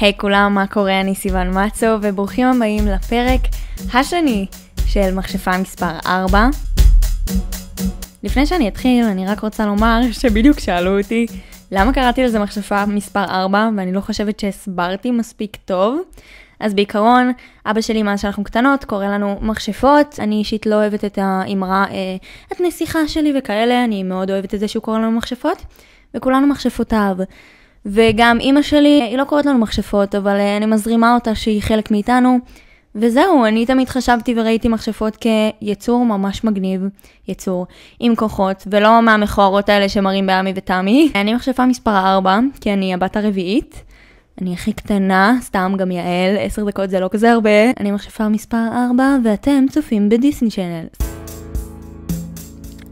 היי hey, כולם, מה קורה? אני סיון מצו, וברוכים הבאים לפרק השני של מכשפה מספר 4. לפני שאני אתחיל, אני רק רוצה לומר שבדיוק שאלו אותי למה קראתי לזה מכשפה מספר 4, ואני לא חושבת שהסברתי מספיק טוב. אז בעיקרון, אבא שלי, מאז שאנחנו קטנות, קורא לנו מכשפות. אני אישית לא אוהבת את האמרה, אה, את נסיכה שלי וכאלה, אני מאוד אוהבת את זה שהוא קורא לנו מכשפות, וכולנו מכשפותיו. וגם אימא שלי, היא לא קוראת לנו מכשפות, אבל אה, אני מזרימה אותה שהיא חלק מאיתנו. וזהו, אני תמיד חשבתי וראיתי מכשפות כיצור ממש מגניב, יצור עם כוחות, ולא מהמכוערות האלה שמראים בעמי ותמי. אני מכשפה מספר 4, כי אני הבת הרביעית. אני הכי קטנה, סתם גם יעל, 10 דקות זה לא כזה הרבה. אני מכשפה מספר 4, ואתם צופים בדיסני צ'אנל.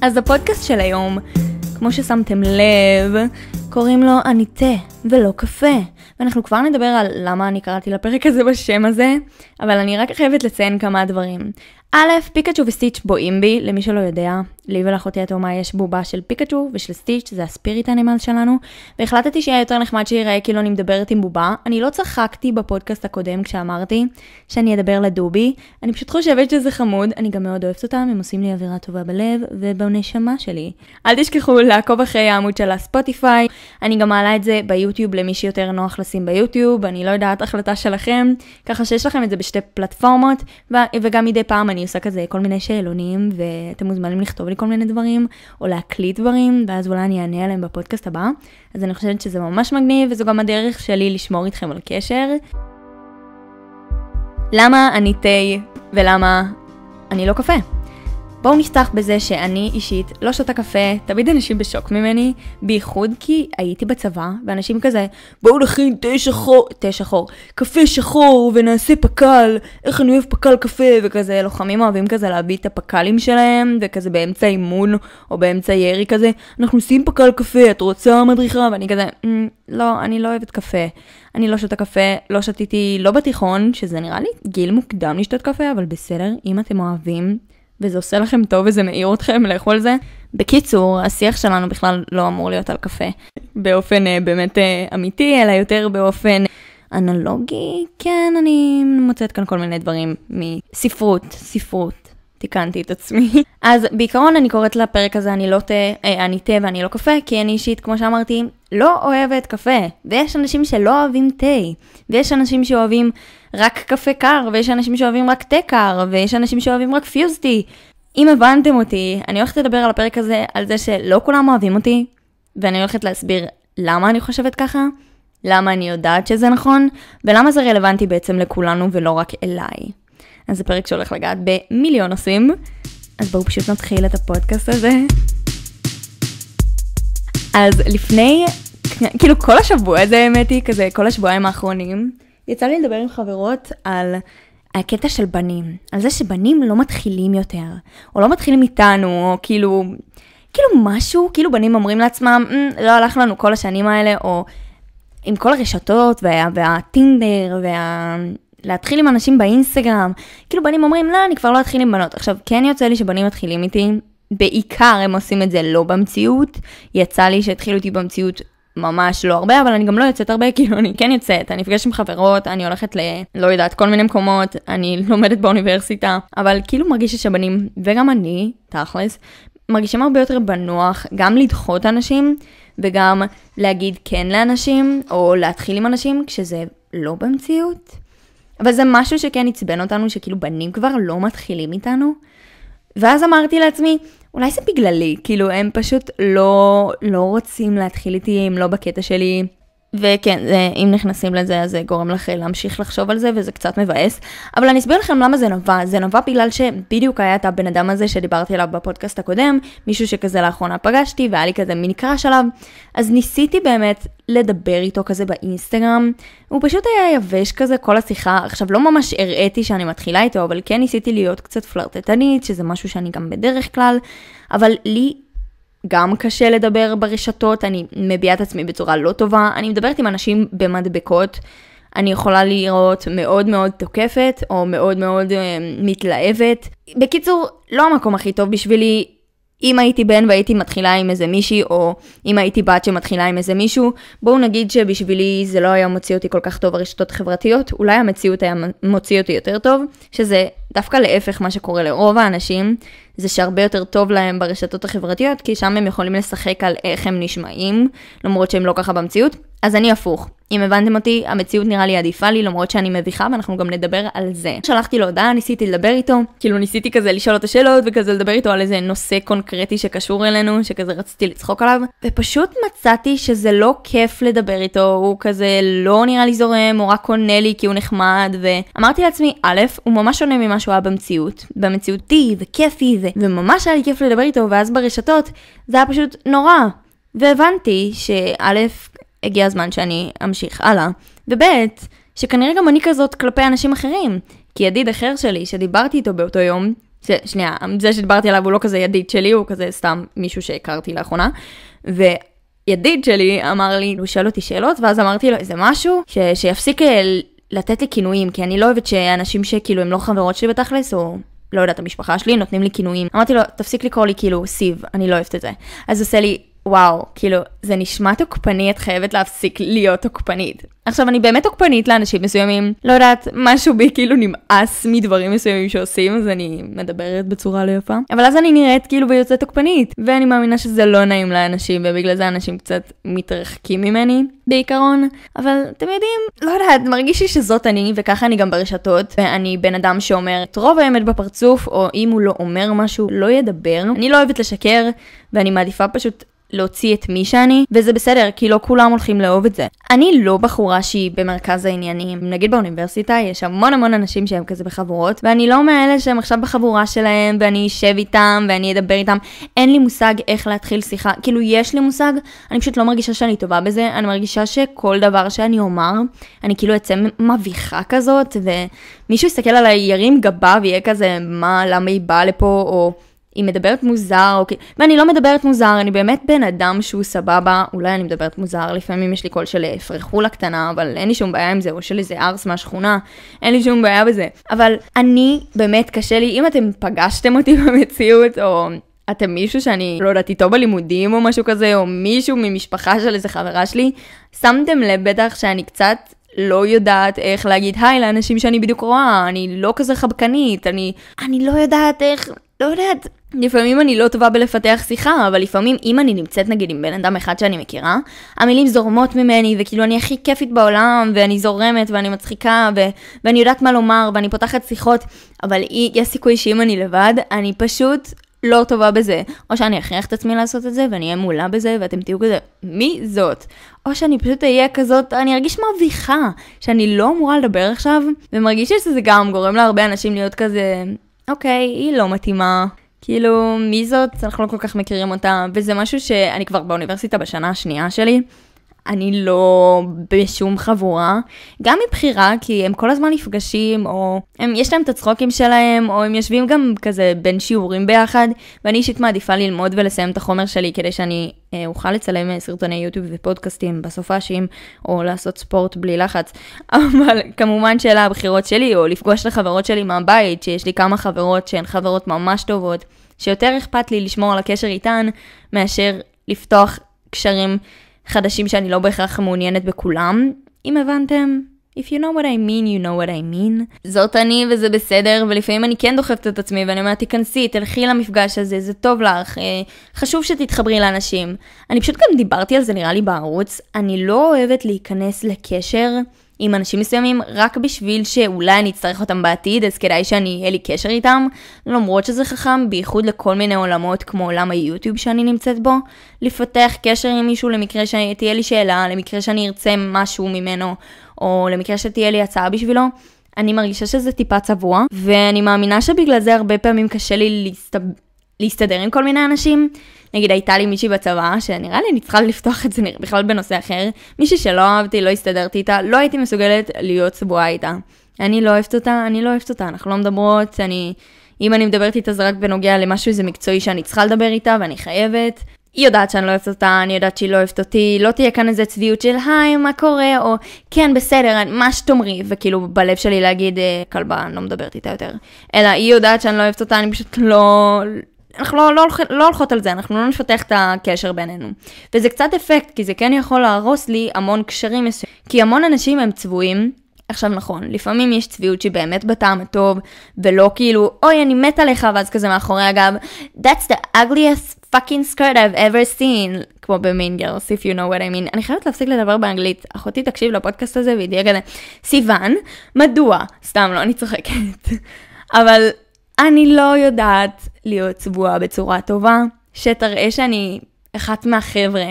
אז הפודקאסט של היום, כמו ששמתם לב, קוראים לו אני תה ולא קפה. ואנחנו כבר נדבר על למה אני קראתי לפרק הזה בשם הזה, אבל אני רק חייבת לציין כמה דברים. א', פיקאצ'ו וסטיץ' בואים בי, למי שלא יודע, לי ולאחותי התאומה יש בובה של פיקאצ'ו ושל סטיץ', זה הספיריט אנימל שלנו, והחלטתי שיהיה יותר נחמד שייראה כאילו אני מדברת עם בובה. אני לא צחקתי בפודקאסט הקודם כשאמרתי שאני אדבר לדובי, אני פשוט חושבת שזה חמוד, אני גם מאוד אוהבת אותם, הם עושים לי אווירה טובה בלב ובנשמה שלי. אל תשכחו לעקוב אחרי העמוד של הספוטיפיי, אני גם מעלה את זה ביוטיוב למי שיותר נוח לשים ביוטיוב, אני לא יודעת החלטה שלכם, ככה שיש לכם את זה בשתי פלטפורמות, ו- וגם מדי פעם אני עושה כזה כל מיני שאלונים ואתם מוזמנים לכתוב לי כל מיני דברים, או להקליט דברים, ואז אולי אני אענה עליהם בפודקאסט הבא. אז אני חושבת שזה ממש מגניב, וזו גם הדרך שלי לשמור איתכם על קשר. למה אני תה ולמה אני לא קפה? בואו נפתח בזה שאני אישית לא שותה קפה, תמיד אנשים בשוק ממני, בייחוד כי הייתי בצבא, ואנשים כזה, בואו נכין תה שחור, תה שחור, קפה שחור ונעשה פק"ל, איך אני אוהב פק"ל קפה, וכזה לוחמים אוהבים כזה להביא את הפק"לים שלהם, וכזה באמצע אימון או באמצע ירי כזה, אנחנו עושים פק"ל קפה, את רוצה מדריכה? ואני כזה, mm, לא, אני לא אוהבת קפה. אני לא שותה קפה, לא שתיתי, לא בתיכון, שזה נראה לי גיל מוקדם לשתות קפה, אבל בסדר, אם אתם אוהבים. וזה עושה לכם טוב וזה מעיר אתכם לאכול זה. בקיצור, השיח שלנו בכלל לא אמור להיות על קפה באופן אה, באמת אה, אמיתי, אלא יותר באופן אנלוגי. כן, אני מוצאת כאן כל מיני דברים מספרות, ספרות, תיקנתי את עצמי. אז בעיקרון אני קוראת לפרק הזה אני לא תה, אה, אני תה ואני לא קפה, כי אני אישית, כמו שאמרתי, לא אוהבת קפה. ויש אנשים שלא אוהבים תה, ויש אנשים שאוהבים רק קפה קר, ויש אנשים שאוהבים רק תה קר, ויש אנשים שאוהבים רק פיוזטי. אם הבנתם אותי, אני הולכת לדבר על הפרק הזה על זה שלא כולם אוהבים אותי, ואני הולכת להסביר למה אני חושבת ככה, למה אני יודעת שזה נכון, ולמה זה רלוונטי בעצם לכולנו ולא רק אליי. אז זה פרק שהולך לגעת במיליון נושאים, אז בואו פשוט נתחיל את הפודקאסט הזה. אז לפני, כאילו כל השבוע, זה האמת היא, כזה כל השבועיים האחרונים, יצא לי לדבר עם חברות על הקטע של בנים, על זה שבנים לא מתחילים יותר, או לא מתחילים איתנו, או כאילו, כאילו משהו, כאילו בנים אומרים לעצמם, mm, לא הלך לנו כל השנים האלה, או עם כל הרשתות וה, והטינדר וה, להתחיל עם אנשים באינסטגרם, כאילו בנים אומרים, לא, אני כבר לא אתחיל עם בנות. עכשיו, כן יוצא לי שבנים מתחילים איתי, בעיקר הם עושים את זה לא במציאות, יצא לי שהתחילו איתי במציאות ממש לא הרבה, אבל אני גם לא יוצאת הרבה, כאילו אני כן יוצאת, אני נפגשת עם חברות, אני הולכת ל... לא יודעת, כל מיני מקומות, אני לומדת באוניברסיטה, אבל כאילו מרגישת שבנים, וגם אני, תכלס, מרגישים הרבה יותר בנוח גם לדחות אנשים, וגם להגיד כן לאנשים, או להתחיל עם אנשים, כשזה לא במציאות. אבל זה משהו שכן עצבן אותנו, שכאילו בנים כבר לא מתחילים איתנו. ואז אמרתי לעצמי, אולי זה בגללי, כאילו הם פשוט לא, לא רוצים להתחיל איתי, הם לא בקטע שלי, וכן, זה, אם נכנסים לזה, אז זה גורם לך אה, להמשיך לחשוב על זה, וזה קצת מבאס. אבל אני אסביר לכם למה זה נבע. זה נבע בגלל שבדיוק היה את הבן אדם הזה שדיברתי עליו בפודקאסט הקודם, מישהו שכזה לאחרונה פגשתי, והיה לי כזה מין קראש עליו. אז ניסיתי באמת לדבר איתו כזה באינסטגרם. הוא פשוט היה יבש כזה כל השיחה. עכשיו, לא ממש הראיתי שאני מתחילה איתו, אבל כן ניסיתי להיות קצת פלרטטנית, שזה משהו שאני גם בדרך כלל. אבל לי גם קשה לדבר ברשתות, אני מביעה את עצמי בצורה לא טובה, אני מדברת עם אנשים במדבקות, אני יכולה להיראות מאוד מאוד תוקפת, או מאוד מאוד אה, מתלהבת. בקיצור, לא המקום הכי טוב בשבילי אם הייתי בן והייתי מתחילה עם איזה מישהי, או אם הייתי בת שמתחילה עם איזה מישהו, בואו נגיד שבשבילי זה לא היה מוציא אותי כל כך טוב הרשתות החברתיות, אולי המציאות היה מוציא אותי יותר טוב, שזה דווקא להפך מה שקורה לרוב האנשים, זה שהרבה יותר טוב להם ברשתות החברתיות, כי שם הם יכולים לשחק על איך הם נשמעים, למרות שהם לא ככה במציאות. אז אני הפוך. אם הבנתם אותי, המציאות נראה לי עדיפה לי, למרות שאני מביכה, ואנחנו גם נדבר על זה. שלחתי לו הודעה, ניסיתי לדבר איתו, כאילו ניסיתי כזה לשאול אותו שאלות, וכזה לדבר איתו על איזה נושא קונקרטי שקשור אלינו, שכזה רציתי לצחוק עליו, ופשוט מצאתי שזה לא כיף לדבר איתו, הוא כזה לא נראה לי זורם, הוא רק עונה לי כי הוא נחמד, ואמרתי לעצמי, א', הוא ממש שונה ממה שהוא היה במציאות, במציאותי, וכיפי, ו... וממש היה לי כיף לדבר איתו, ואז ברשתות, זה היה פשוט נורא, והבנתי שא', הגיע הזמן שאני אמשיך הלאה. וב', שכנראה גם אני כזאת כלפי אנשים אחרים. כי ידיד אחר שלי, שדיברתי איתו באותו יום, ש... שנייה, זה שדיברתי עליו הוא לא כזה ידיד שלי, הוא כזה סתם מישהו שהכרתי לאחרונה, ו... ידיד שלי אמר לי, הוא שאל אותי שאלות, ואז אמרתי לו איזה משהו, ש... שיפסיק אה, לתת לי כינויים, כי אני לא אוהבת שאנשים שכאילו הם לא חברות שלי בתכלס, או לא יודעת, המשפחה שלי, נותנים לי כינויים. אמרתי לו, תפסיק לקרוא לי כאילו סיב, אני לא אוהבת את זה. אז עושה לי, וואו, כאילו, זה נשמע תוקפני, את חייבת להפסיק להיות תוקפנית. עכשיו, אני באמת תוקפנית לאנשים מסוימים, לא יודעת, משהו בי כאילו נמאס מדברים מסוימים שעושים, אז אני מדברת בצורה לא יפה. אבל אז אני נראית כאילו ביוצאת תוקפנית, ואני מאמינה שזה לא נעים לאנשים, ובגלל זה אנשים קצת מתרחקים ממני, בעיקרון. אבל אתם יודעים, לא יודעת, מרגיש לי שזאת אני, וככה אני גם ברשתות, ואני בן אדם שאומר את רוב האמת בפרצוף, או אם הוא לא אומר משהו, לא ידבר. אני לא אוהבת לשקר, ואני מעדיפה פשוט להוציא את מי שאני, וזה בסדר, כי לא כולם הולכים לאהוב את זה. אני לא בחורה שהיא במרכז העניינים. נגיד באוניברסיטה יש המון המון אנשים שהם כזה בחבורות, ואני לא מאלה שהם עכשיו בחבורה שלהם, ואני אשב איתם, ואני אדבר איתם. אין לי מושג איך להתחיל שיחה. כאילו, יש לי מושג, אני פשוט לא מרגישה שאני טובה בזה, אני מרגישה שכל דבר שאני אומר, אני כאילו אצא מביכה כזאת, ומישהו יסתכל עליי, ירים גבה ויהיה כזה, מה, למה היא באה לפה, או... היא מדברת מוזר, אוקיי, ואני לא מדברת מוזר, אני באמת בן אדם שהוא סבבה, אולי אני מדברת מוזר, לפעמים יש לי קול של אה, פרחולה קטנה, אבל אין לי שום בעיה עם זה, או של איזה ארס מהשכונה, אין לי שום בעיה בזה. אבל אני, באמת קשה לי, אם אתם פגשתם אותי במציאות, או... אתם מישהו שאני, לא יודעת, איתו בלימודים או משהו כזה, או מישהו ממשפחה של איזה חברה שלי, שמתם לב בטח שאני קצת לא יודעת איך להגיד היי לאנשים שאני בדיוק רואה, אני לא כזה חבקנית, אני, אני לא יודעת איך, לא יודעת, לפעמים אני לא טובה בלפתח שיחה, אבל לפעמים אם אני נמצאת נגיד עם בן אדם אחד שאני מכירה, המילים זורמות ממני, וכאילו אני הכי כיפית בעולם, ואני זורמת, ואני מצחיקה, ו- ואני יודעת מה לומר, ואני פותחת שיחות, אבל יש סיכוי שאם אני לבד, אני פשוט לא טובה בזה. או שאני אכריח את עצמי לעשות את זה, ואני אהיה מעולה בזה, ואתם תהיו כזה, מי זאת? או שאני פשוט אהיה כזאת, אני ארגיש מביכה, שאני לא אמורה לדבר עכשיו, ומרגיש שזה גם גורם להרבה אנשים להיות כזה, אוקיי, היא לא מתאימה. כאילו, מי זאת? אנחנו לא כל כך מכירים אותה, וזה משהו שאני כבר באוניברסיטה בשנה השנייה שלי. אני לא בשום חבורה, גם מבחירה, כי הם כל הזמן נפגשים, או הם, יש להם את הצחוקים שלהם, או הם יושבים גם כזה בין שיעורים ביחד, ואני אישית מעדיפה ללמוד ולסיים את החומר שלי כדי שאני אה, אוכל לצלם אה, סרטוני יוטיוב ופודקאסטים בסופאשים, או לעשות ספורט בלי לחץ. אבל כמובן שאלה הבחירות שלי, או לפגוש את החברות שלי מהבית, שיש לי כמה חברות שהן חברות ממש טובות. שיותר אכפת לי לשמור על הקשר איתן, מאשר לפתוח קשרים חדשים שאני לא בהכרח מעוניינת בכולם. אם הבנתם, If you know what I mean, you know what I mean. זאת אני וזה בסדר, ולפעמים אני כן דוחפת את עצמי ואני אומרת, תיכנסי, תלכי למפגש הזה, זה טוב לך, אה, חשוב שתתחברי לאנשים. אני פשוט גם דיברתי על זה נראה לי בערוץ, אני לא אוהבת להיכנס לקשר עם אנשים מסוימים רק בשביל שאולי אני אצטרך אותם בעתיד, אז כדאי שאני אהיה לי קשר איתם, למרות שזה חכם, בייחוד לכל מיני עולמות כמו עולם היוטיוב שאני נמצאת בו, לפתח קשר עם מישהו למקרה שתהיה לי שאלה, למקרה שאני ארצה משהו ממנו, או למקרה שתהיה לי הצעה בשבילו. אני מרגישה שזה טיפה צבוע, ואני מאמינה שבגלל זה הרבה פעמים קשה לי להסתב... להסתדר עם כל מיני אנשים. נגיד הייתה לי מישהי בצבא, שנראה לי אני צריכה לפתוח את זה בכלל בנושא אחר, מישהי שלא אהבתי, לא הסתדרתי איתה, לא הייתי מסוגלת להיות צבועה איתה. אני לא אוהבת אותה, אני לא אוהבת אותה, אנחנו לא מדברות, אני... אם אני מדברת איתה זה רק בנוגע למשהו איזה מקצועי שאני צריכה לדבר איתה ואני חייבת. היא יודעת שאני לא אוהבת אותה, אני יודעת שהיא לא אוהבת אותי, לא תהיה כאן איזה צביעות של היי, מה קורה, או כן, בסדר, מה שתאמרי, וכאילו בלב שלי להגיד, אה, כלבה, אני לא מדברת איתה יותר. אלא היא יודעת שאני לא אוהבת אותה, אני פשוט לא, אנחנו לא, לא, לא הולכות על זה, אנחנו לא נפתח את הקשר בינינו. וזה קצת אפקט, כי זה כן יכול להרוס לי המון קשרים מסוימים. כי המון אנשים הם צבועים, עכשיו נכון, לפעמים יש צביעות שהיא באמת בטעם הטוב, ולא כאילו, אוי, אני מת עליך, ואז כזה מאחורי הגב, That's the ugliest fucking skirt I've ever seen, כמו במין גרס, if you know what I mean. אני חייבת להפסיק לדבר באנגלית, אחותי תקשיב לפודקאסט הזה והיא תהיה כזה, סיוון, מדוע? סתם לא, אני צוחקת. אבל אני לא יודעת להיות צבועה בצורה טובה, שתראה שאני אחת מהחבר'ה.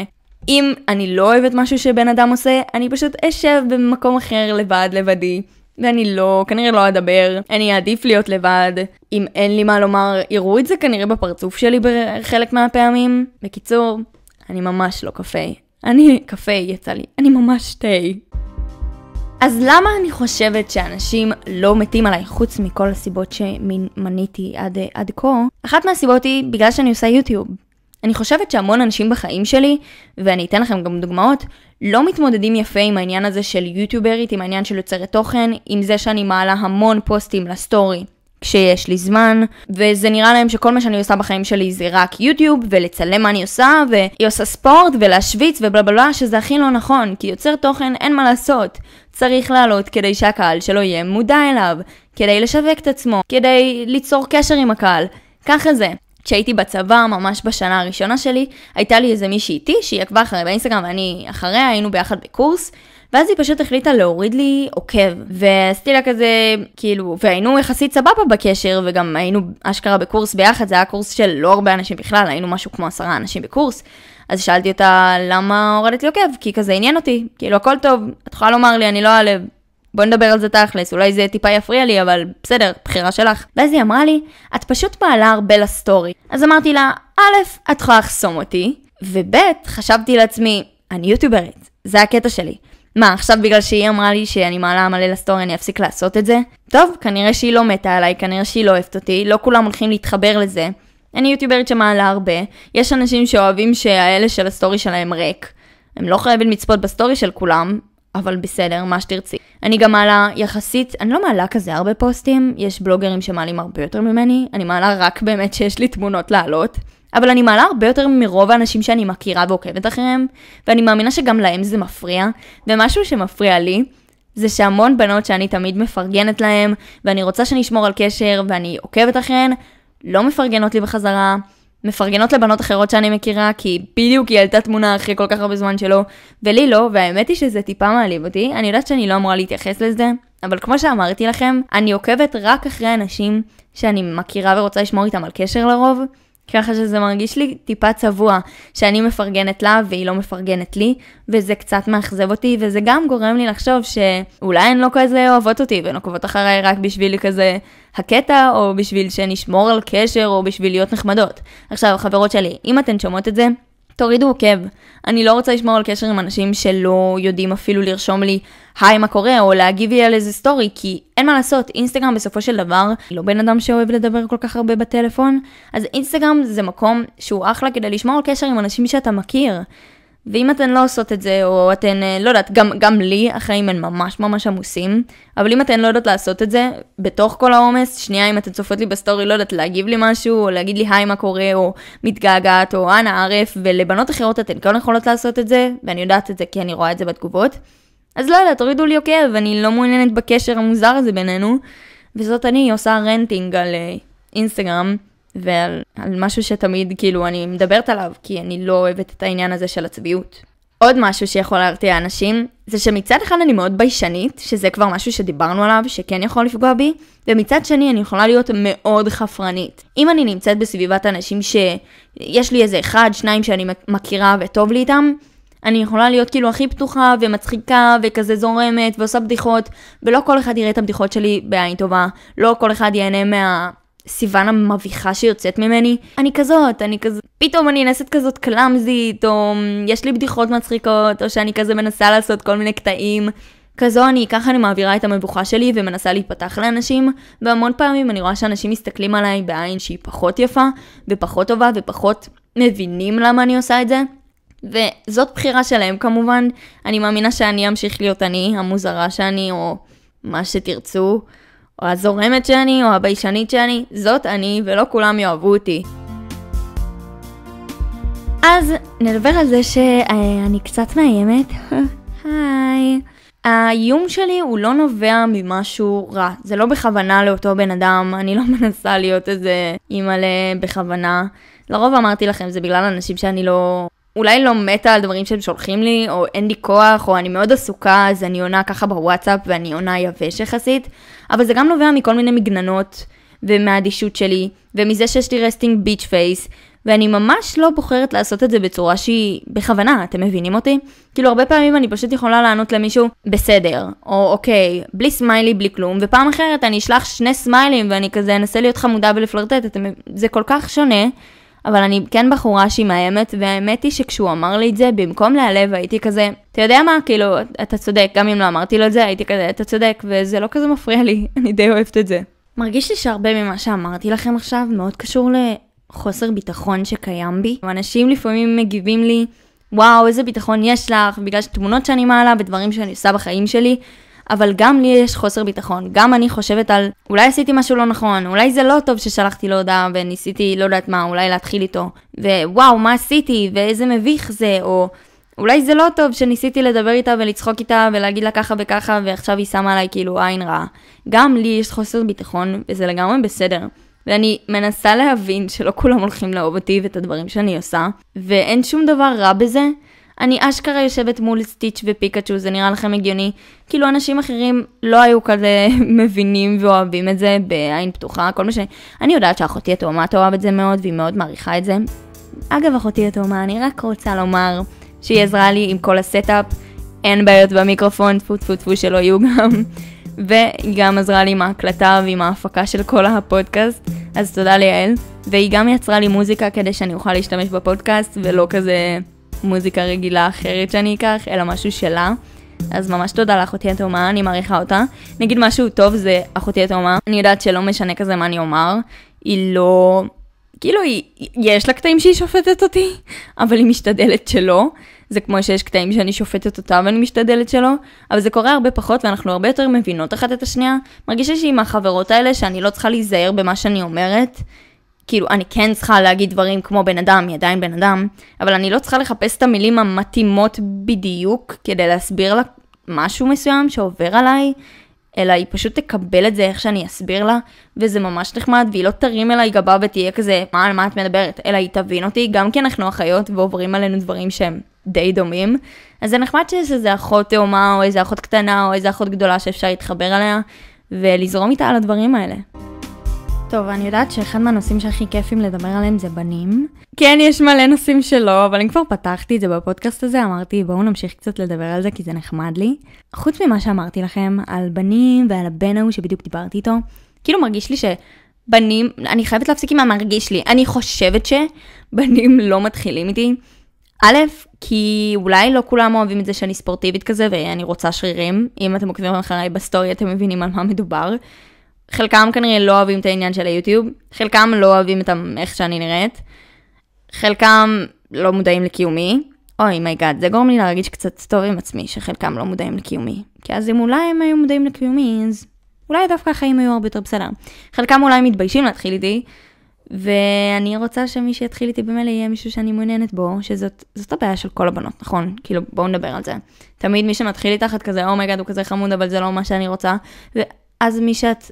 אם אני לא אוהבת משהו שבן אדם עושה, אני פשוט אשב במקום אחר לבד, לבדי. ואני לא, כנראה לא אדבר, אני אעדיף להיות לבד. אם אין לי מה לומר, יראו את זה כנראה בפרצוף שלי בחלק מהפעמים. בקיצור, אני ממש לא קפה. אני קפה יצא לי, אני ממש תה. אז למה אני חושבת שאנשים לא מתים עליי, חוץ מכל הסיבות שמניתי עד, עד כה? אחת מהסיבות היא בגלל שאני עושה יוטיוב. אני חושבת שהמון אנשים בחיים שלי, ואני אתן לכם גם דוגמאות, לא מתמודדים יפה עם העניין הזה של יוטיוברית, עם העניין של יוצרת תוכן, עם זה שאני מעלה המון פוסטים לסטורי, כשיש לי זמן, וזה נראה להם שכל מה שאני עושה בחיים שלי זה רק יוטיוב, ולצלם מה אני עושה, והיא עושה ספורט, ולהשוויץ, ובלה בלה, שזה הכי לא נכון, כי יוצר תוכן אין מה לעשות. צריך לעלות כדי שהקהל שלו יהיה מודע אליו, כדי לשווק את עצמו, כדי ליצור קשר עם הקהל. ככה זה. כשהייתי בצבא, ממש בשנה הראשונה שלי, הייתה לי איזה מישהי איתי, שהיא עקבה אחרי באינסטגרם ואני אחריה, היינו ביחד בקורס, ואז היא פשוט החליטה להוריד לי עוקב, ועשיתי לה כזה, כאילו, והיינו יחסית סבבה בקשר, וגם היינו אשכרה בקורס ביחד, זה היה קורס של לא הרבה אנשים בכלל, היינו משהו כמו עשרה אנשים בקורס. אז שאלתי אותה למה הורדת לי עוקב, כי כזה עניין אותי, כאילו הכל טוב, את יכולה לומר לי אני לא אעלה, בוא נדבר על זה תכלס, אולי זה טיפה יפריע לי, אבל בסדר, בחירה שלך. ואז היא אמרה לי, את פשוט מעלה הרבה לסטורי. אז אמרתי לה, א', את יכולה לחסום אותי, וב', חשבתי לעצמי, אני יוטיוברית, זה הקטע שלי. מה, עכשיו בגלל שהיא אמרה לי שאני מעלה מלא לסטורי אני אפסיק לעשות את זה? טוב, כנראה שהיא לא מתה עליי, כנראה שהיא לא אוהבת אותי, לא כולם הולכים להתחבר לזה. אני יוטיוברית שמעלה הרבה, יש אנשים שאוהבים שהאלה של הסטורי שלהם ריק. הם לא חייבים לצפות בסטורי של כולם, אבל בסדר, מה שתרצי. אני גם מעלה יחסית, אני לא מעלה כזה הרבה פוסטים, יש בלוגרים שמעלים הרבה יותר ממני, אני מעלה רק באמת שיש לי תמונות לעלות. אבל אני מעלה הרבה יותר מרוב האנשים שאני מכירה ועוקבת אחריהם, ואני מאמינה שגם להם זה מפריע, ומשהו שמפריע לי, זה שהמון בנות שאני תמיד מפרגנת להם, ואני רוצה שנשמור על קשר, ואני עוקבת אחריהן, לא מפרגנות לי בחזרה, מפרגנות לבנות אחרות שאני מכירה, כי בדיוק היא עלתה תמונה אחרי כל כך הרבה זמן שלא, ולי לא, והאמת היא שזה טיפה מעליב אותי, אני יודעת שאני לא אמורה להתייחס לזה, אבל כמו שאמרתי לכם, אני עוקבת רק אחרי אנשים שאני מכירה ורוצה לשמור איתם על קשר לרוב, ככה שזה מרגיש לי טיפה צבוע, שאני מפרגנת לה והיא לא מפרגנת לי, וזה קצת מאכזב אותי, וזה גם גורם לי לחשוב שאולי הן לא כזה אוהבות אותי, והן עוקבות אחריי רק בשביל כזה הקטע, או בשביל שנשמור על קשר, או בשביל להיות נחמדות. עכשיו, חברות שלי, אם אתן שומעות את זה, תורידו עוקב. אני לא רוצה לשמור על קשר עם אנשים שלא יודעים אפילו לרשום לי היי מה קורה או להגיב לי על איזה סטורי כי אין מה לעשות אינסטגרם בסופו של דבר לא בן אדם שאוהב לדבר כל כך הרבה בטלפון אז אינסטגרם זה מקום שהוא אחלה כדי לשמור על קשר עם אנשים שאתה מכיר ואם אתן לא עושות את זה, או אתן, אה, לא יודעת, גם, גם לי החיים הם ממש ממש עמוסים, אבל אם אתן לא יודעות לעשות את זה, בתוך כל העומס, שנייה אם אתן צופות לי בסטורי, לא יודעת, להגיב לי משהו, או להגיד לי היי מה קורה, או מתגעגעת, או אנא ערף, ולבנות אחרות אתן כן יכולות לעשות את זה, ואני יודעת את זה כי אני רואה את זה בתגובות. אז לא יודעת, תורידו לי עוקב, אני לא מעוניינת בקשר המוזר הזה בינינו, וזאת אני עושה רנטינג על אה, אינסטגרם. Uh, ועל משהו שתמיד כאילו אני מדברת עליו, כי אני לא אוהבת את העניין הזה של הצביעות. עוד משהו שיכול להרתיע אנשים, זה שמצד אחד אני מאוד ביישנית, שזה כבר משהו שדיברנו עליו, שכן יכול לפגוע בי, ומצד שני אני יכולה להיות מאוד חפרנית. אם אני נמצאת בסביבת אנשים שיש לי איזה אחד, שניים שאני מכירה וטוב לי איתם, אני יכולה להיות כאילו הכי פתוחה ומצחיקה וכזה זורמת ועושה בדיחות, ולא כל אחד יראה את הבדיחות שלי בעין טובה, לא כל אחד ייהנה מה... סיוון המביכה שיוצאת ממני. אני כזאת, אני כזה... פתאום אני נעשית כזאת קלאמזית, או אמ, יש לי בדיחות מצחיקות, או שאני כזה מנסה לעשות כל מיני קטעים. כזו אני, ככה אני מעבירה את המבוכה שלי ומנסה להיפתח לאנשים, והמון פעמים אני רואה שאנשים מסתכלים עליי בעין שהיא פחות יפה, ופחות טובה, ופחות מבינים למה אני עושה את זה. וזאת בחירה שלהם כמובן, אני מאמינה שאני אמשיך להיות אני, המוזרה שאני, או מה שתרצו. או הזורמת שאני, או הביישנית שאני, זאת אני, ולא כולם יאהבו אותי. אז נדבר על זה שאני קצת מאיימת. היי. האיום שלי הוא לא נובע ממשהו רע, זה לא בכוונה לאותו בן אדם, אני לא מנסה להיות איזה אימא בכוונה. לרוב אמרתי לכם, זה בגלל אנשים שאני לא אולי לא מתה על דברים שהם שולחים לי, או אין לי כוח, או אני מאוד עסוקה, אז אני עונה ככה בוואטסאפ ואני עונה יבש יחסית, אבל זה גם נובע מכל מיני מגננות, ומהאדישות שלי, ומזה שיש לי רסטינג ביץ' פייס, ואני ממש לא בוחרת לעשות את זה בצורה שהיא בכוונה, אתם מבינים אותי? כאילו הרבה פעמים אני פשוט יכולה לענות למישהו בסדר, או אוקיי, בלי סמיילי, בלי כלום, ופעם אחרת אני אשלח שני סמיילים ואני כזה אנסה להיות חמודה ולפלרטט, אתם... זה כל כך שונה. אבל אני כן בחורה שהיא מאיימת, והאמת היא שכשהוא אמר לי את זה, במקום להיעלב הייתי כזה, אתה יודע מה, כאילו, אתה צודק, גם אם לא אמרתי לו את זה, הייתי כזה, אתה צודק, וזה לא כזה מפריע לי, אני די אוהבת את זה. מרגיש לי שהרבה ממה שאמרתי לכם עכשיו מאוד קשור לחוסר ביטחון שקיים בי. אנשים לפעמים מגיבים לי, וואו, איזה ביטחון יש לך, בגלל שתמונות שאני מעלה ודברים שאני עושה בחיים שלי. אבל גם לי יש חוסר ביטחון, גם אני חושבת על אולי עשיתי משהו לא נכון, אולי זה לא טוב ששלחתי לו הודעה וניסיתי לא יודעת מה, אולי להתחיל איתו, ווואו, מה עשיתי, ואיזה מביך זה, או אולי זה לא טוב שניסיתי לדבר איתה ולצחוק איתה ולהגיד לה ככה וככה, ועכשיו היא שמה עליי כאילו עין רעה. גם לי יש חוסר ביטחון, וזה לגמרי בסדר. ואני מנסה להבין שלא כולם הולכים לאהוב אותי ואת הדברים שאני עושה, ואין שום דבר רע בזה, אני אשכרה יושבת מול סטיץ' ופיקאצ'ו, זה נראה לכם הגיוני? כאילו אנשים אחרים לא היו כזה מבינים ואוהבים את זה בעין פתוחה, כל מה ש... אני יודעת שאחותי התאומה תאהב את זה מאוד, והיא מאוד מעריכה את זה. אגב, אחותי התאומה, אני רק רוצה לומר שהיא עזרה לי עם כל הסטאפ, אין בעיות במיקרופון, טפו טפו טפו שלא יהיו גם. והיא גם עזרה לי עם ההקלטה ועם ההפקה של כל הפודקאסט, אז תודה ליעל. והיא גם יצרה לי מוזיקה כדי שאני אוכל להשתמש בפודקאסט ולא כזה מוזיקה רגילה אחרת שאני אקח, אלא משהו שלה. אז ממש תודה לאחותי התאומה, אני מעריכה אותה. נגיד משהו טוב זה אחותי התאומה, אני יודעת שלא משנה כזה מה אני אומר, היא לא... כאילו, היא... יש לה קטעים שהיא שופטת אותי, אבל היא משתדלת שלא. זה כמו שיש קטעים שאני שופטת אותה ואני משתדלת שלא, אבל זה קורה הרבה פחות ואנחנו הרבה יותר מבינות אחת את השנייה. מרגישה שהיא מהחברות האלה שאני לא צריכה להיזהר במה שאני אומרת, כאילו, אני כן צריכה להגיד דברים כמו בן אדם, היא עדיין בן אדם, אבל אני לא צריכה לחפש את המילים המתאימות בדיוק כדי להסביר לה משהו מסוים שעובר עליי, אלא היא פשוט תקבל את זה איך שאני אסביר לה, וזה ממש נחמד, והיא לא תרים אליי גבה ותהיה כזה, מה, על מה את מדברת? אלא היא תבין אותי, גם כי אנחנו אחיות ועוברים עלינו דברים שהם די דומים. אז זה נחמד שיש איזה אחות תאומה, או איזה אחות קטנה, או איזה אחות גדולה שאפשר להתחבר אליה, ולזרום איתה על הדברים האלה. טוב, אני יודעת שאחד מהנושאים שהכי כיפים לדבר עליהם זה בנים. כן, יש מלא נושאים שלא, אבל אם כבר פתחתי את זה בפודקאסט הזה, אמרתי בואו נמשיך קצת לדבר על זה כי זה נחמד לי. חוץ ממה שאמרתי לכם על בנים ועל הבן ההוא שבדיוק דיברתי איתו, כאילו מרגיש לי שבנים, אני חייבת להפסיק עם המרגיש לי, אני חושבת שבנים לא מתחילים איתי. א', כי אולי לא כולם אוהבים את זה שאני ספורטיבית כזה ואני רוצה שרירים. אם אתם עוקבים אחריי בסטורי אתם מבינים על מה מדובר. חלקם כנראה לא אוהבים את העניין של היוטיוב, חלקם לא אוהבים את איך שאני נראית, חלקם לא מודעים לקיומי. אוי מי גאד, זה גורם לי להרגיש קצת טוב עם עצמי, שחלקם לא מודעים לקיומי. כי אז אם אולי הם היו מודעים לקיומי, אז אולי דווקא החיים היו הרבה יותר בסדר. חלקם אולי מתביישים להתחיל איתי, ואני רוצה שמי שיתחיל איתי במילא יהיה מישהו שאני מעוניינת בו, שזאת הבעיה של כל הבנות, נכון? כאילו, בואו נדבר על זה. תמיד מי שמתחיל איתך את כזה, אומייגאד oh הוא כזה חמוד, אבל זה לא מה שאני רוצה. ואז מי שאת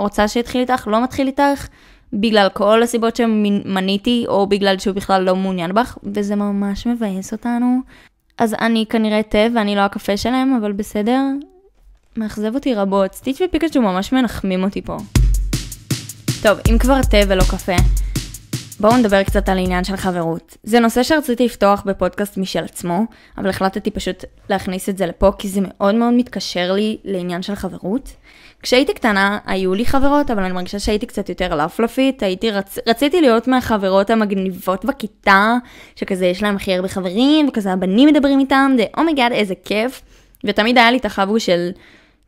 רוצה שיתחיל איתך, לא מתחיל איתך, בגלל כל הסיבות שמניתי, או בגלל שהוא בכלל לא מעוניין בך, וזה ממש מבאס אותנו. אז אני כנראה תה ואני לא הקפה שלהם, אבל בסדר. מאכזב אותי רבות, סטיץ' ופיקאצ'ו ממש מנחמים אותי פה. טוב, אם כבר תה ולא קפה, בואו נדבר קצת על עניין של חברות. זה נושא שרציתי לפתוח בפודקאסט משל עצמו, אבל החלטתי פשוט להכניס את זה לפה, כי זה מאוד מאוד מתקשר לי לעניין של חברות. כשהייתי קטנה, היו לי חברות, אבל אני מרגישה שהייתי קצת יותר לאפלפית, הייתי, רצ... רציתי להיות מהחברות המגניבות בכיתה, שכזה יש להם הכי הרבה חברים, וכזה הבנים מדברים איתם, זה אומייגאד, oh איזה כיף. ותמיד היה לי את החבו של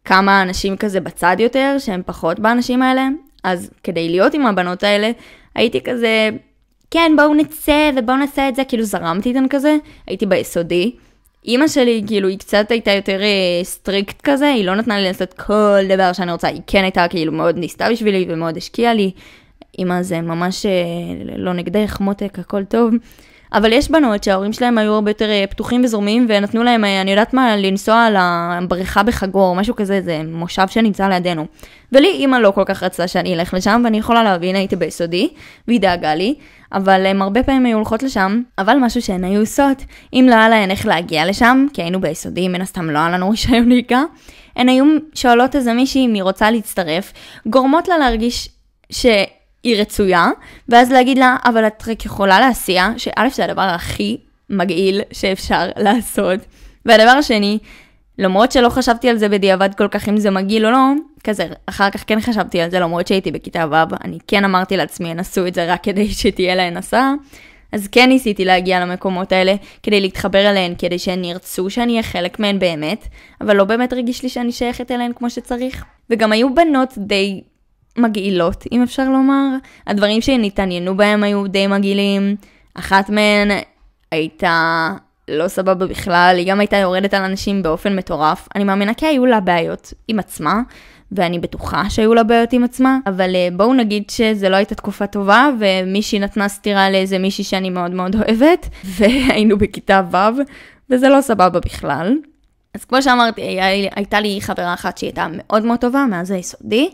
כמה אנשים כזה בצד יותר, שהם פחות באנשים האלה, אז כדי להיות עם הבנות האלה, הייתי כזה, כן בואו נצא ובואו נעשה את זה, כאילו זרמתי איתן כזה, הייתי ביסודי. אימא שלי כאילו היא קצת הייתה יותר סטריקט אה, כזה, היא לא נתנה לי לעשות כל דבר שאני רוצה, היא כן הייתה כאילו מאוד ניסתה בשבילי ומאוד השקיעה לי. אימא זה ממש אה, לא נגדך מותק הכל טוב. אבל יש בנות שההורים שלהם היו הרבה יותר אה, פתוחים וזורמים, ונתנו להם, אה, אני יודעת מה, לנסוע לבריכה בחגור, משהו כזה, זה מושב שנמצא לידינו. ולי אימא לא כל כך רצתה שאני אלך לשם, ואני יכולה להבין, הייתי ביסודי, והיא דאגה לי, אבל הם הרבה פעמים היו הולכות לשם, אבל משהו שהן היו עושות, אם לא היה להן איך להגיע לשם, כי היינו ביסודי, מן הסתם לא היה לנו רישיון נהיגה, הן היו שואלות איזה מישהי אם היא רוצה להצטרף, גורמות לה להרגיש ש... היא רצויה, ואז להגיד לה, אבל את רק יכולה להסיע, שא' זה הדבר הכי מגעיל שאפשר לעשות. והדבר השני, למרות שלא חשבתי על זה בדיעבד כל כך אם זה מגעיל או לא, כזה, אחר כך כן חשבתי על זה למרות שהייתי בכיתה ו', אני כן אמרתי לעצמי, הן עשו את זה רק כדי שתהיה להן הסעה. אז כן ניסיתי להגיע למקומות האלה כדי להתחבר אליהן, כדי שהן ירצו שאני אהיה חלק מהן באמת, אבל לא באמת רגיש לי שאני שייכת אליהן כמו שצריך. וגם היו בנות די מגעילות, אם אפשר לומר. הדברים שהן התעניינו בהם היו די מגעילים. אחת מהן הייתה לא סבבה בכלל, היא גם הייתה יורדת על אנשים באופן מטורף. אני מאמינה כי היו לה בעיות עם עצמה, ואני בטוחה שהיו לה בעיות עם עצמה, אבל אה, בואו נגיד שזו לא הייתה תקופה טובה, ומישהי נתנה סטירה לאיזה מישהי שאני מאוד מאוד אוהבת, והיינו בכיתה ו', וזה לא סבבה בכלל. אז כמו שאמרתי, היה, הייתה לי חברה אחת שהיא הייתה מאוד מאוד טובה מאז היסודי,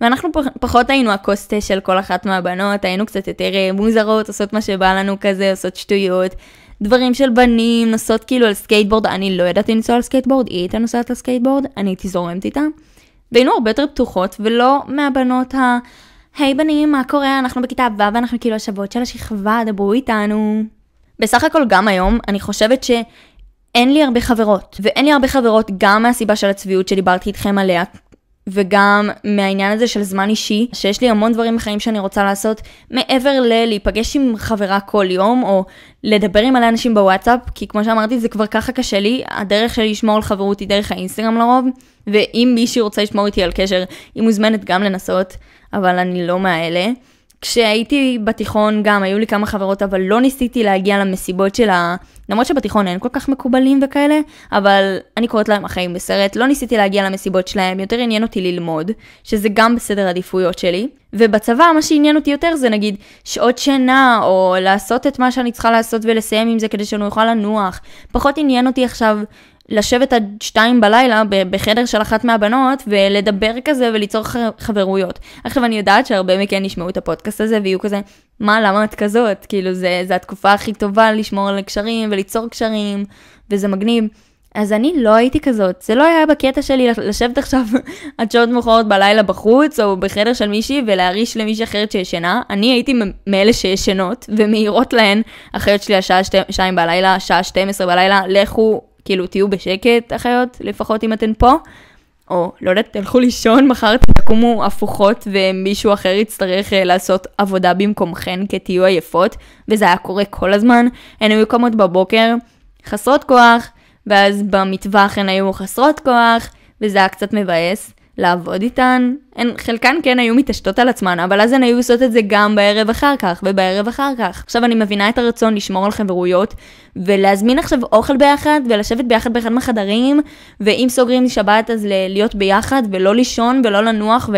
ואנחנו פח, פחות היינו הקוסטה של כל אחת מהבנות, היינו קצת יותר אה, מוזרות, עושות מה שבא לנו כזה, עושות שטויות, דברים של בנים, נוסעות כאילו על סקייטבורד, אני לא ידעתי לנסוע על סקייטבורד, היא הייתה נוסעת על סקייטבורד, אני הייתי זורמת איתה, והיינו הרבה יותר פתוחות, ולא מהבנות ה... היי hey, בנים, מה קורה? אנחנו בכיתה הבאה ואנחנו כאילו השבועות של השכבה, דברו איתנו. בסך הכל גם היום, אני חושבת ש... אין לי הרבה חברות, ואין לי הרבה חברות גם מהסיבה של הצביעות שדיברתי איתכם עליה, וגם מהעניין הזה של זמן אישי, שיש לי המון דברים בחיים שאני רוצה לעשות, מעבר ללהיפגש עם חברה כל יום, או לדבר עם מלא אנשים בוואטסאפ, כי כמו שאמרתי, זה כבר ככה קשה לי, הדרך שלי לשמור על חברות היא דרך האינסטגרם לרוב, ואם מישהי רוצה לשמור איתי על קשר, היא מוזמנת גם לנסות, אבל אני לא מהאלה. כשהייתי בתיכון גם היו לי כמה חברות, אבל לא ניסיתי להגיע למסיבות של ה... למרות שבתיכון אין כל כך מקובלים וכאלה, אבל אני קוראת להם החיים בסרט, לא ניסיתי להגיע למסיבות שלהם, יותר עניין אותי ללמוד, שזה גם בסדר עדיפויות שלי, ובצבא מה שעניין אותי יותר זה נגיד שעות שינה, או לעשות את מה שאני צריכה לעשות ולסיים עם זה כדי שאני אוכל לנוח. פחות עניין אותי עכשיו לשבת עד שתיים בלילה בחדר של אחת מהבנות ולדבר כזה וליצור חברויות. עכשיו אני יודעת שהרבה מכן ישמעו את הפודקאסט הזה ויהיו כזה, מה, למה את כזאת? כאילו זה, זה התקופה הכי טובה לשמור על קשרים וליצור קשרים וזה מגניב. אז אני לא הייתי כזאת, זה לא היה בקטע שלי לשבת עכשיו עד שעות מאוחרות בלילה בחוץ או בחדר של מישהי ולהריש למישהי אחרת שישנה. אני הייתי מאלה שישנות ומעירות להן, אחיות שלי השעה שתיים בלילה, שעה 12 בלילה, לכו כאילו, תהיו בשקט, אחיות, לפחות אם אתן פה, או לא יודעת, תלכו לישון, מחר תקומו הפוכות ומישהו אחר יצטרך אה, לעשות עבודה במקומכן כי תהיו עייפות, וזה היה קורה כל הזמן. הן היו קמות בבוקר, חסרות כוח, ואז במטווח הן היו חסרות כוח, וזה היה קצת מבאס. לעבוד איתן. הן, חלקן כן היו מתעשתות על עצמן, אבל אז הן היו עושות את זה גם בערב אחר כך, ובערב אחר כך. עכשיו אני מבינה את הרצון לשמור על חברויות, ולהזמין עכשיו אוכל ביחד, ולשבת ביחד באחד מהחדרים, ואם סוגרים שבת אז להיות ביחד, ולא לישון, ולא לנוח,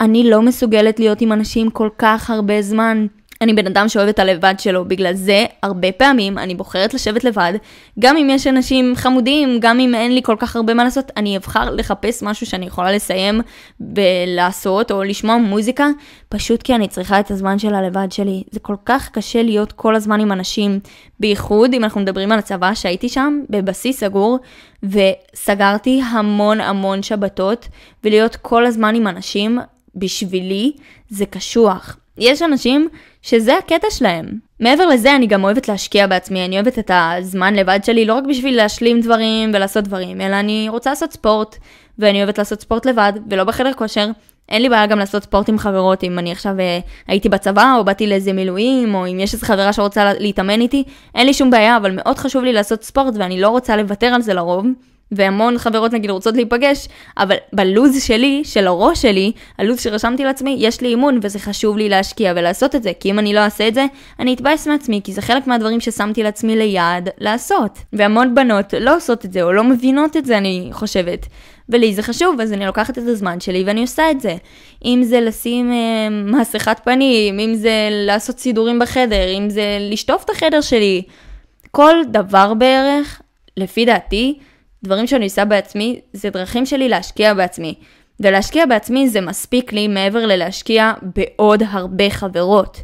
ואני לא מסוגלת להיות עם אנשים כל כך הרבה זמן. אני בן אדם שאוהב את הלבד שלו, בגלל זה הרבה פעמים אני בוחרת לשבת לבד, גם אם יש אנשים חמודים, גם אם אין לי כל כך הרבה מה לעשות, אני אבחר לחפש משהו שאני יכולה לסיים ולעשות, או לשמוע מוזיקה, פשוט כי אני צריכה את הזמן של הלבד שלי. זה כל כך קשה להיות כל הזמן עם אנשים, בייחוד אם אנחנו מדברים על הצבא שהייתי שם, בבסיס סגור, וסגרתי המון המון שבתות, ולהיות כל הזמן עם אנשים, בשבילי, זה קשוח. יש אנשים שזה הקטע שלהם. מעבר לזה, אני גם אוהבת להשקיע בעצמי, אני אוהבת את הזמן לבד שלי, לא רק בשביל להשלים דברים ולעשות דברים, אלא אני רוצה לעשות ספורט, ואני אוהבת לעשות ספורט לבד, ולא בחדר כושר. אין לי בעיה גם לעשות ספורט עם חברות, אם אני עכשיו אה, הייתי בצבא, או באתי לאיזה מילואים, או אם יש איזו חברה שרוצה להתאמן איתי, אין לי שום בעיה, אבל מאוד חשוב לי לעשות ספורט, ואני לא רוצה לוותר על זה לרוב. והמון חברות נגיד רוצות להיפגש, אבל בלוז שלי, של הראש שלי, הלוז שרשמתי לעצמי, יש לי אימון וזה חשוב לי להשקיע ולעשות את זה, כי אם אני לא אעשה את זה, אני אתבאס מעצמי, כי זה חלק מהדברים ששמתי לעצמי ליעד לעשות. והמון בנות לא עושות את זה או לא מבינות את זה, אני חושבת. ולי זה חשוב, אז אני לוקחת את הזמן שלי ואני עושה את זה. אם זה לשים אה, מסכת פנים, אם זה לעשות סידורים בחדר, אם זה לשטוף את החדר שלי, כל דבר בערך, לפי דעתי, דברים שאני עושה בעצמי, זה דרכים שלי להשקיע בעצמי. ולהשקיע בעצמי זה מספיק לי מעבר ללהשקיע בעוד הרבה חברות.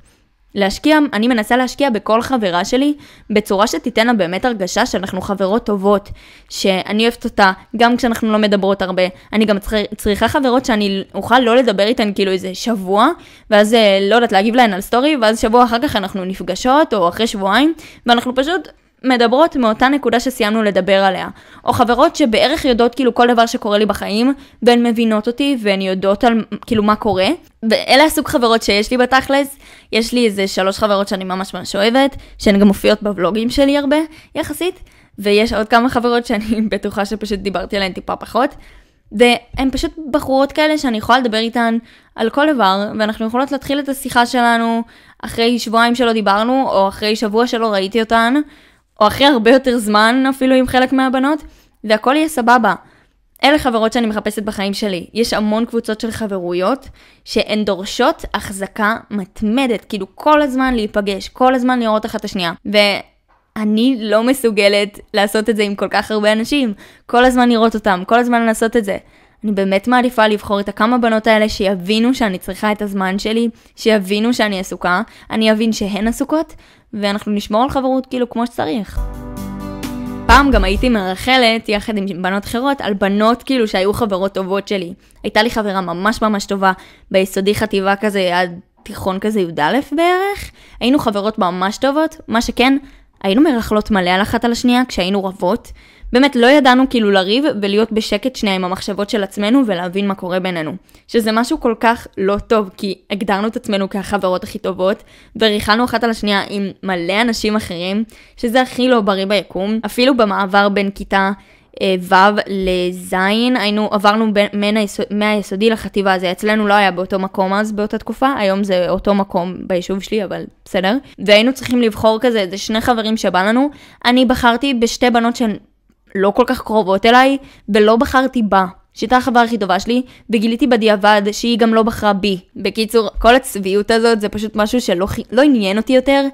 להשקיע, אני מנסה להשקיע בכל חברה שלי בצורה שתיתן לה באמת הרגשה שאנחנו חברות טובות, שאני אוהבת אותה גם כשאנחנו לא מדברות הרבה. אני גם צריכה, צריכה חברות שאני אוכל לא לדבר איתן כאילו איזה שבוע, ואז אה, לא יודעת להגיב להן על סטורי, ואז שבוע אחר כך אנחנו נפגשות, או אחרי שבועיים, ואנחנו פשוט מדברות מאותה נקודה שסיימנו לדבר עליה, או חברות שבערך יודעות כאילו כל דבר שקורה לי בחיים, והן מבינות אותי והן יודעות על כאילו מה קורה, ואלה הסוג חברות שיש לי בתכלס, יש לי איזה שלוש חברות שאני ממש ממש אוהבת, שהן גם מופיעות בוולוגים שלי הרבה, יחסית, ויש עוד כמה חברות שאני בטוחה שפשוט דיברתי עליהן טיפה פחות. והן פשוט בחורות כאלה שאני יכולה לדבר איתן על כל דבר, ואנחנו יכולות להתחיל את השיחה שלנו אחרי שבועיים שלא דיברנו, או אחרי שבוע שלא ראיתי אותן, או אחרי הרבה יותר זמן אפילו עם חלק מהבנות, והכל יהיה סבבה. אלה חברות שאני מחפשת בחיים שלי. יש המון קבוצות של חברויות שהן דורשות החזקה מתמדת, כאילו כל הזמן להיפגש, כל הזמן לראות אחת את השנייה. ואני לא מסוגלת לעשות את זה עם כל כך הרבה אנשים, כל הזמן לראות אותם, כל הזמן לעשות את זה. אני באמת מעדיפה לבחור את הכמה בנות האלה שיבינו שאני צריכה את הזמן שלי, שיבינו שאני עסוקה, אני אבין שהן עסוקות, ואנחנו נשמור על חברות כאילו כמו שצריך. פעם גם הייתי מרחלת, יחד עם בנות אחרות, על בנות כאילו שהיו חברות טובות שלי. הייתה לי חברה ממש ממש טובה, ביסודי חטיבה כזה עד תיכון כזה י"א בערך. היינו חברות ממש טובות, מה שכן, היינו מרכלות מלא על אחת על השנייה כשהיינו רבות, באמת לא ידענו כאילו לריב ולהיות בשקט שנייה עם המחשבות של עצמנו ולהבין מה קורה בינינו. שזה משהו כל כך לא טוב, כי הגדרנו את עצמנו כחברות הכי טובות, וריחלנו אחת על השנייה עם מלא אנשים אחרים, שזה הכי לא בריא ביקום. אפילו במעבר בין כיתה אה, ו' לז', היינו, עברנו בין, היסוד, מהיסודי לחטיבה, הזה, אצלנו לא היה באותו מקום אז באותה תקופה, היום זה אותו מקום ביישוב שלי, אבל בסדר. והיינו צריכים לבחור כזה, זה שני חברים שבא לנו. אני בחרתי בשתי בנות שהן לא כל כך קרובות אליי, ולא בחרתי בה. שהייתה החברה הכי טובה שלי, וגיליתי בדיעבד שהיא גם לא בחרה בי. בקיצור, כל הצביעות הזאת זה פשוט משהו שלא לא עניין אותי יותר,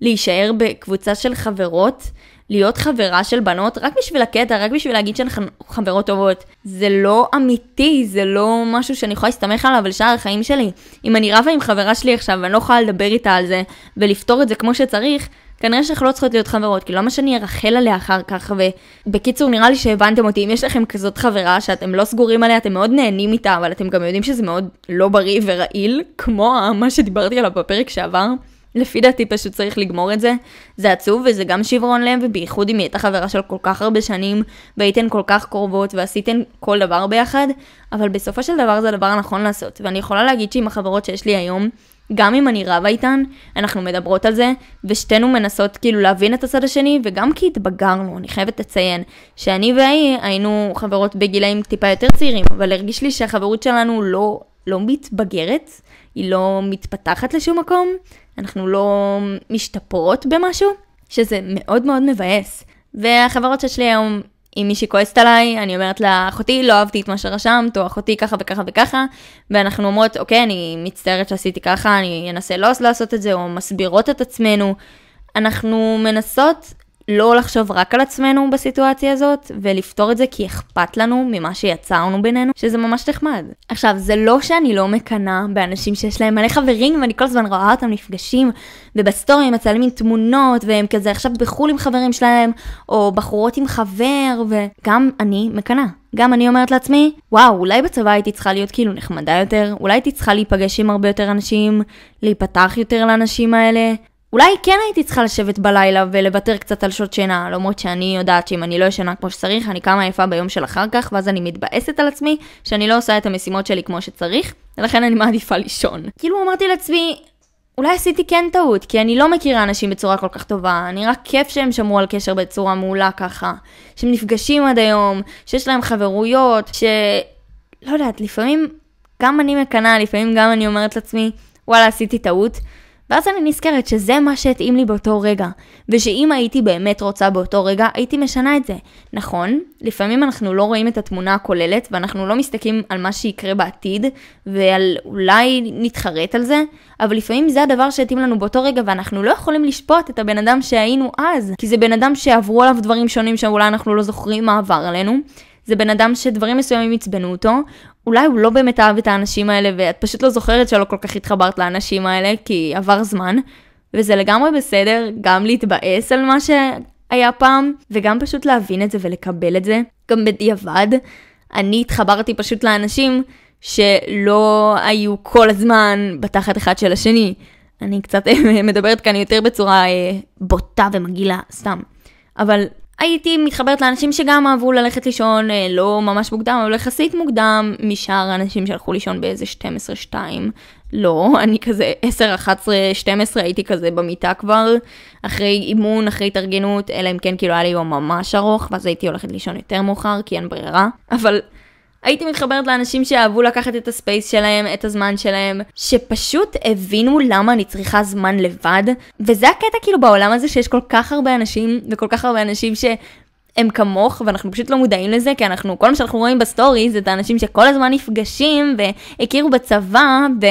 להישאר בקבוצה של חברות להיות חברה של בנות רק בשביל הקטע, רק בשביל להגיד שהן חברות טובות. זה לא אמיתי, זה לא משהו שאני יכולה להסתמך עליו לשאר החיים שלי. אם אני רבה עם חברה שלי עכשיו ואני לא יכולה לדבר איתה על זה ולפתור את זה כמו שצריך, כנראה שאנחנו לא צריכות להיות חברות, כי למה שאני ארחל עליה אחר כך, ובקיצור נראה לי שהבנתם אותי, אם יש לכם כזאת חברה שאתם לא סגורים עליה, אתם מאוד נהנים איתה, אבל אתם גם יודעים שזה מאוד לא בריא ורעיל, כמו מה שדיברתי עליו בפרק שעבר, לפי דעתי פשוט צריך לגמור את זה. זה עצוב וזה גם שברון לב, ובייחוד אם היא הייתה חברה של כל כך הרבה שנים, והייתן כל כך קרובות ועשיתן כל דבר ביחד, אבל בסופו של דבר זה הדבר הנכון לעשות. ואני יכולה להגיד שעם החברות שיש לי היום, גם אם אני רבה איתן, אנחנו מדברות על זה, ושתינו מנסות כאילו להבין את הצד השני, וגם כי התבגרנו, אני חייבת לציין, שאני והיא היינו חברות בגילאים טיפה יותר צעירים, אבל הרגיש לי שהחברות שלנו לא לא מתבגרת, היא לא מתפתחת לשום מקום, אנחנו לא משתפרות במשהו, שזה מאוד מאוד מבאס. והחברות שלי היום, אם מישהי כועסת עליי, אני אומרת לה, אחותי, לא אהבתי את מה שרשמת, או אחותי ככה וככה וככה, ואנחנו אומרות, אוקיי, אני מצטערת שעשיתי ככה, אני אנסה לא לעשות את זה, או מסבירות את עצמנו. אנחנו מנסות לא לחשוב רק על עצמנו בסיטואציה הזאת, ולפתור את זה כי אכפת לנו ממה שיצרנו בינינו, שזה ממש נחמד. עכשיו, זה לא שאני לא מקנאה באנשים שיש להם מלא חברים, ואני כל הזמן רואה אותם נפגשים, ובסטורי הם מצלמים תמונות, והם כזה עכשיו בחו"ל עם חברים שלהם, או בחורות עם חבר, וגם אני מקנאה. גם אני אומרת לעצמי, וואו, אולי בצבא הייתי צריכה להיות כאילו נחמדה יותר, אולי הייתי צריכה להיפגש עם הרבה יותר אנשים, להיפתח יותר לאנשים האלה, אולי כן הייתי צריכה לשבת בלילה ולוותר קצת על שעות שינה, למרות שאני יודעת שאם אני לא ישנה כמו שצריך, אני קמה יפה ביום של אחר כך, ואז אני מתבאסת על עצמי שאני לא עושה את המשימות שלי כמו שצריך, ולכן אני מעדיפה לישון. כאילו אמרתי לעצמי, אולי עשיתי כן טעות, כי אני לא מכירה אנשים בצורה כל כך טובה, אני רק כיף שהם שמרו על קשר בצורה מעולה ככה, שהם נפגשים עד היום, שיש להם חברויות, ש... לא יודעת, לפעמים גם אני מקנאה, לפעמים גם אני אומרת לעצמי, וואלה, עשיתי טעות. ואז אני נזכרת שזה מה שהתאים לי באותו רגע, ושאם הייתי באמת רוצה באותו רגע, הייתי משנה את זה. נכון, לפעמים אנחנו לא רואים את התמונה הכוללת, ואנחנו לא מסתכלים על מה שיקרה בעתיד, ועל אולי נתחרט על זה, אבל לפעמים זה הדבר שהתאים לנו באותו רגע, ואנחנו לא יכולים לשפוט את הבן אדם שהיינו אז, כי זה בן אדם שעברו עליו דברים שונים שאולי אנחנו לא זוכרים מה עבר עלינו. זה בן אדם שדברים מסוימים עצבנו אותו, אולי הוא לא באמת אהב את האנשים האלה ואת פשוט לא זוכרת שלא כל כך התחברת לאנשים האלה כי עבר זמן, וזה לגמרי בסדר גם להתבאס על מה שהיה פעם, וגם פשוט להבין את זה ולקבל את זה. גם בדיעבד, אני התחברתי פשוט לאנשים שלא היו כל הזמן בתחת אחד של השני. אני קצת מדברת כאן יותר בצורה אה, בוטה ומגעילה, סתם. אבל הייתי מתחברת לאנשים שגם אהבו ללכת לישון אה, לא ממש מוקדם, אבל יחסית מוקדם משאר האנשים שהלכו לישון באיזה 12-2. לא, אני כזה 10, 11, 12 הייתי כזה במיטה כבר, אחרי אימון, אחרי התארגנות, אלא אם כן כאילו היה לי יום ממש ארוך, ואז הייתי הולכת לישון יותר מאוחר, כי אין ברירה. אבל הייתי מתחברת לאנשים שאהבו לקחת את הספייס שלהם, את הזמן שלהם, שפשוט הבינו למה אני צריכה זמן לבד. וזה הקטע כאילו בעולם הזה שיש כל כך הרבה אנשים, וכל כך הרבה אנשים שהם כמוך, ואנחנו פשוט לא מודעים לזה, כי אנחנו, כל מה שאנחנו רואים בסטורי זה את האנשים שכל הזמן נפגשים והכירו בצבא, ו...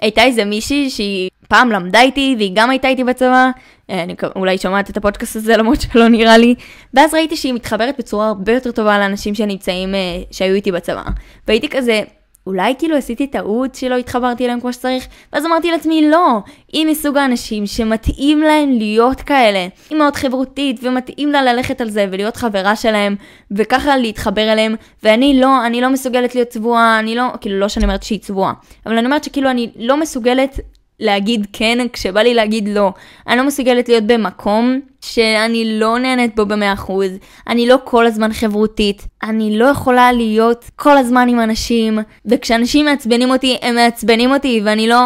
הייתה איזה מישהי שהיא פעם למדה איתי, והיא גם הייתה איתי בצבא, אה, אני אולי שומעת את הפודקאסט הזה למרות שלא נראה לי, ואז ראיתי שהיא מתחברת בצורה הרבה יותר טובה לאנשים שנמצאים, אה, שהיו איתי בצבא. והייתי כזה, אולי כאילו עשיתי טעות שלא התחברתי אליהם כמו שצריך? ואז אמרתי לעצמי, לא, היא מסוג האנשים שמתאים להם להיות כאלה. היא מאוד חברותית, ומתאים לה ללכת על זה ולהיות חברה שלהם, וככה להתחבר אליהם, ואני לא, אני לא מסוגלת להיות צבועה, אני לא, כאילו לא שאני אומרת שהיא צבועה, אבל אני אומרת שכאילו אני לא מסוגלת להגיד כן כשבא לי להגיד לא. אני לא מסוגלת להיות במקום שאני לא נהנית בו במאה אחוז, אני לא כל הזמן חברותית, אני לא יכולה להיות כל הזמן עם אנשים, וכשאנשים מעצבנים אותי, הם מעצבנים אותי, ואני לא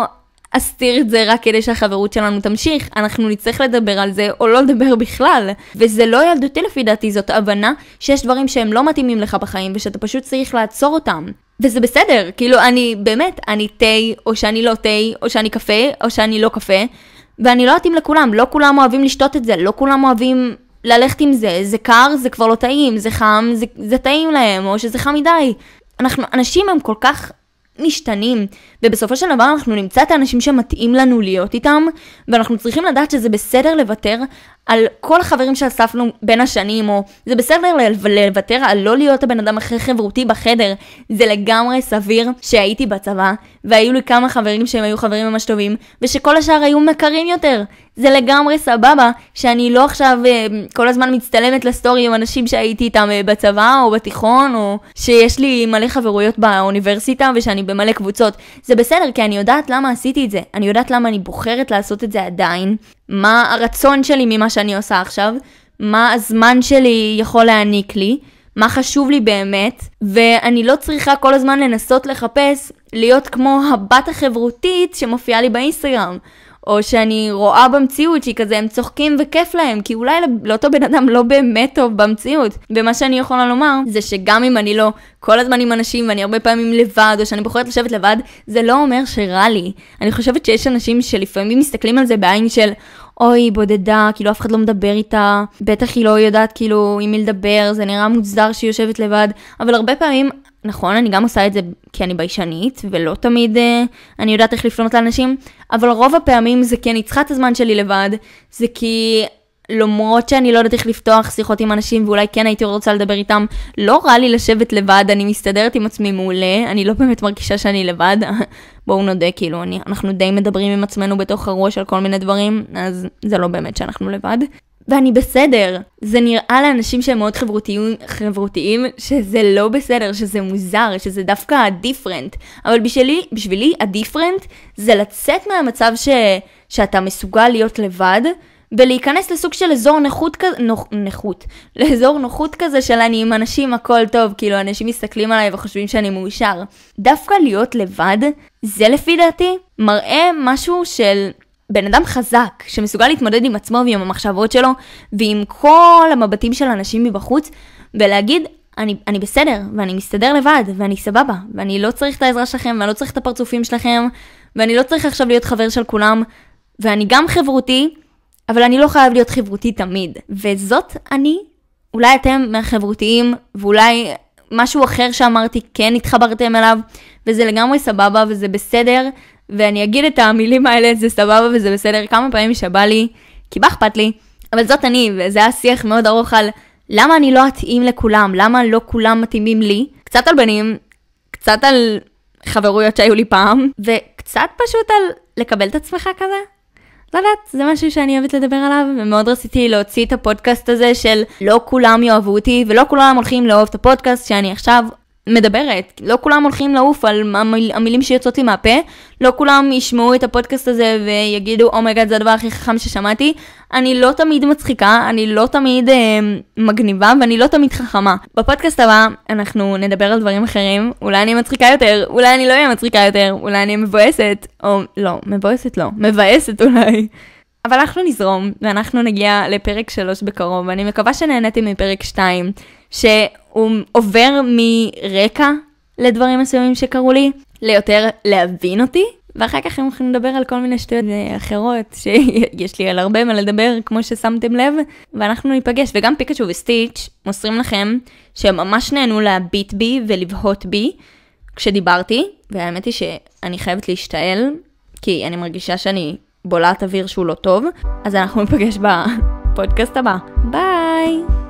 אסתיר את זה רק כדי שהחברות שלנו תמשיך, אנחנו נצטרך לדבר על זה או לא לדבר בכלל. וזה לא ילדותי לפי דעתי, זאת הבנה שיש דברים שהם לא מתאימים לך בחיים ושאתה פשוט צריך לעצור אותם. וזה בסדר, כאילו אני באמת, אני תה, או שאני לא תה, או שאני קפה, או שאני לא קפה, ואני לא אתאים לכולם, לא כולם אוהבים לשתות את זה, לא כולם אוהבים ללכת עם זה, זה קר, זה כבר לא טעים, זה חם, זה, זה טעים להם, או שזה חם מדי. אנחנו, אנשים הם כל כך משתנים, ובסופו של דבר אנחנו נמצא את האנשים שמתאים לנו להיות איתם, ואנחנו צריכים לדעת שזה בסדר לוותר על כל החברים שאספנו בין השנים, או זה בסדר לוותר על לא להיות הבן אדם הכי חברותי בחדר, זה לגמרי סביר שהייתי בצבא, והיו לי כמה חברים שהם היו חברים ממש טובים, ושכל השאר היו מכרים יותר. זה לגמרי סבבה שאני לא עכשיו אה, כל הזמן מצטלמת לסטורי עם אנשים שהייתי איתם אה, בצבא או בתיכון, או שיש לי מלא חברויות באוניברסיטה ושאני במלא קבוצות. זה בסדר, כי אני יודעת למה עשיתי את זה, אני יודעת למה אני בוחרת לעשות את זה עדיין, מה הרצון שלי ממה שאני עושה עכשיו, מה הזמן שלי יכול להעניק לי, מה חשוב לי באמת, ואני לא צריכה כל הזמן לנסות לחפש להיות כמו הבת החברותית שמופיעה לי באינסטגרם. או שאני רואה במציאות שהיא כזה, הם צוחקים וכיף להם, כי אולי לאותו בן אדם לא באמת טוב במציאות. ומה שאני יכולה לומר, זה שגם אם אני לא כל הזמן עם אנשים, ואני הרבה פעמים לבד, או שאני בוחרת לשבת לבד, זה לא אומר שרע לי. אני חושבת שיש אנשים שלפעמים מסתכלים על זה בעין של... אוי, היא בודדה, כאילו אף אחד לא מדבר איתה, בטח היא לא יודעת כאילו עם מי לדבר, זה נראה מוזר שהיא יושבת לבד, אבל הרבה פעמים נכון, אני גם עושה את זה כי אני ביישנית, ולא תמיד uh, אני יודעת איך לפנות לאנשים, אבל רוב הפעמים זה כי אני צריכה את הזמן שלי לבד, זה כי למרות שאני לא יודעת איך לפתוח שיחות עם אנשים, ואולי כן הייתי רוצה לדבר איתם, לא רע לי לשבת לבד, אני מסתדרת עם עצמי מעולה, אני לא באמת מרגישה שאני לבד, בואו נודה, כאילו, אני, אנחנו די מדברים עם עצמנו בתוך הראש על כל מיני דברים, אז זה לא באמת שאנחנו לבד. ואני בסדר. זה נראה לאנשים שהם מאוד חברותיים, חברותיים, שזה לא בסדר, שזה מוזר, שזה דווקא ה-different. אבל בשבילי, בשבילי ה-different זה לצאת מהמצב ש, שאתה מסוגל להיות לבד, ולהיכנס לסוג של אזור נכות כזה, נוח, נכות, לאזור נוחות כזה של אני עם אנשים הכל טוב, כאילו אנשים מסתכלים עליי וחושבים שאני מאושר. דווקא להיות לבד, זה לפי דעתי מראה משהו של בן אדם חזק, שמסוגל להתמודד עם עצמו ועם המחשבות שלו, ועם כל המבטים של אנשים מבחוץ, ולהגיד, אני, אני בסדר, ואני מסתדר לבד, ואני סבבה, ואני לא צריך את העזרה שלכם, ואני לא צריך את הפרצופים שלכם, ואני לא צריך עכשיו להיות חבר של כולם, ואני גם חברותי, אבל אני לא חייב להיות חברותי תמיד. וזאת אני, אולי אתם מהחברותיים, ואולי משהו אחר שאמרתי כן התחברתם אליו, וזה לגמרי סבבה וזה בסדר, ואני אגיד את המילים האלה, זה סבבה וזה בסדר, כמה פעמים שבא לי, כי מה אכפת לי, אבל זאת אני, וזה היה שיח מאוד ארוך על למה אני לא אתאים לכולם, למה לא כולם מתאימים לי, קצת על בנים, קצת על חברויות שהיו לי פעם, וקצת פשוט על לקבל את עצמך כזה. לא יודעת, זה משהו שאני אוהבת לדבר עליו, ומאוד רציתי להוציא את הפודקאסט הזה של לא כולם יאהבו אותי, ולא כולם הולכים לאהוב את הפודקאסט שאני עכשיו מדברת. לא כולם הולכים לעוף על המיל, המילים שיוצאות לי מהפה, לא כולם ישמעו את הפודקאסט הזה ויגידו, אומייגאד, oh זה הדבר הכי חכם ששמעתי. אני לא תמיד מצחיקה, אני לא תמיד אה, מגניבה ואני לא תמיד חכמה. בפודקאסט הבא אנחנו נדבר על דברים אחרים, אולי אני מצחיקה יותר, אולי אני לא אהיה מצחיקה יותר, אולי אני מבואסת, או לא, מבואסת לא, מבאסת אולי. אבל אנחנו נזרום, ואנחנו נגיע לפרק 3 בקרוב, ואני מקווה שנהניתם מפרק 2, שהוא עובר מרקע לדברים מסוימים שקרו לי, ליותר להבין אותי, ואחר כך אנחנו יכולים לדבר על כל מיני שטויות אחרות, שיש לי על הרבה מה לדבר, כמו ששמתם לב, ואנחנו ניפגש. וגם פיקאצ'ו וסטיץ' מוסרים לכם שהם ממש נהנו להביט בי ולבהות בי כשדיברתי, והאמת היא שאני חייבת להשתעל, כי אני מרגישה שאני בולעת אוויר שהוא לא טוב, אז אנחנו ניפגש בפודקאסט הבא. ביי!